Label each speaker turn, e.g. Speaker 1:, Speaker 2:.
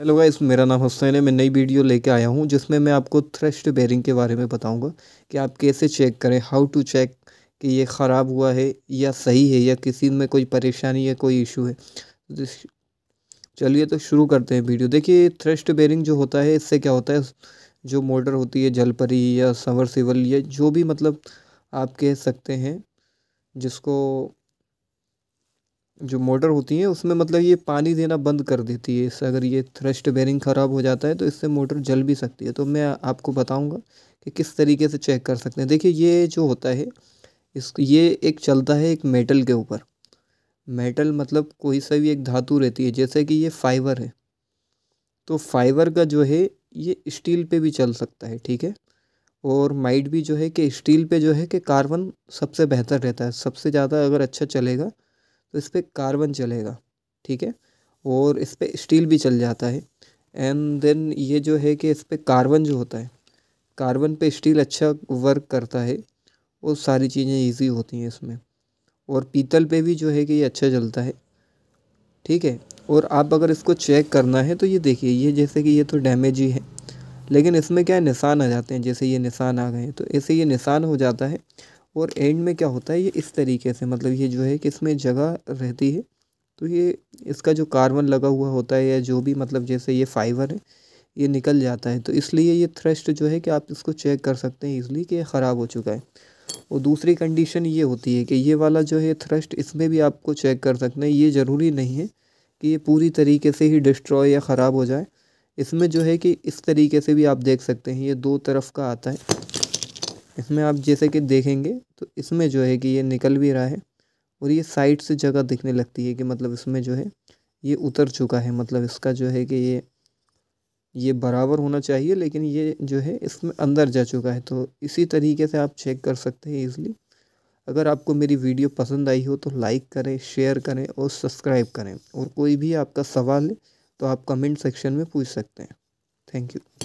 Speaker 1: hello guys मेरा नाम हुसैन है मैं नई वीडियो लेके आया हूँ जिसमें मैं आपको थ्रेस्ट बेरिंग के बारे में बताऊँगा कि आप कैसे चेक करें हाउ टू चेक कि ये ख़राब हुआ है या सही है या किसी में कोई परेशानी या कोई इशू है चलिए तो शुरू करते हैं वीडियो देखिए थ्रेस्ट बेरिंग जो होता है इससे क्या होता है जो मोटर होती है जलपरी या सिवल या जो भी मतलब आप कह सकते हैं जिसको जो मोटर होती है उसमें मतलब ये पानी देना बंद कर देती है इससे अगर ये थ्रस्ट बेरिंग ख़राब हो जाता है तो इससे मोटर जल भी सकती है तो मैं आपको बताऊंगा कि किस तरीके से चेक कर सकते हैं देखिए ये जो होता है इस ये एक चलता है एक मेटल के ऊपर मेटल मतलब कोई सा भी एक धातु रहती है जैसे कि ये फाइबर है तो फाइबर का जो है ये स्टील पे भी चल सकता है ठीक है और माइट भी जो है कि स्टील पे जो है कि कार्बन सबसे बेहतर रहता है सबसे ज़्यादा अगर अच्छा चलेगा तो इस पर कार्बन चलेगा ठीक है और इस पर स्टील भी चल जाता है एंड देन ये जो है कि इस पर कार्बन जो होता है कार्बन पे स्टील अच्छा वर्क करता है और सारी चीज़ें इजी होती हैं इसमें और पीतल पे भी जो है कि ये अच्छा चलता है ठीक है और आप अगर इसको चेक करना है तो ये देखिए ये जैसे कि ये तो डैमेज ही है लेकिन इसमें क्या निशान आ जाते हैं जैसे ये निशान आ गए तो ऐसे ये निशान हो जाता है और एंड में क्या होता है ये इस तरीके से मतलब ये जो है कि इसमें जगह रहती है तो ये इसका जो कार्बन लगा हुआ होता है या जो भी मतलब जैसे ये फाइबर है ये निकल जाता है तो इसलिए ये थ्रस्ट जो है कि आप इसको चेक कर सकते हैं इसलिए कि ये ख़राब हो चुका है और दूसरी कंडीशन ये होती है कि ये वाला जो है थ्रस्ट इसमें भी आपको चेक कर सकते हैं ये ज़रूरी नहीं है कि ये पूरी तरीके से ही डिस्ट्रॉय या ख़राब हो जाए इसमें जो है कि इस तरीके से भी आप देख सकते हैं ये दो तरफ का आता है इसमें आप जैसे कि देखेंगे तो इसमें जो है कि ये निकल भी रहा है और ये साइड से जगह दिखने लगती है कि मतलब इसमें जो है ये उतर चुका है मतलब इसका जो है कि ये ये बराबर होना चाहिए लेकिन ये जो है इसमें अंदर जा चुका है तो इसी तरीके से आप चेक कर सकते हैं ईज़िली अगर आपको मेरी वीडियो पसंद आई हो तो लाइक करें शेयर करें और सब्सक्राइब करें और कोई भी आपका सवाल है तो आप कमेंट सेक्शन में पूछ सकते हैं थैंक यू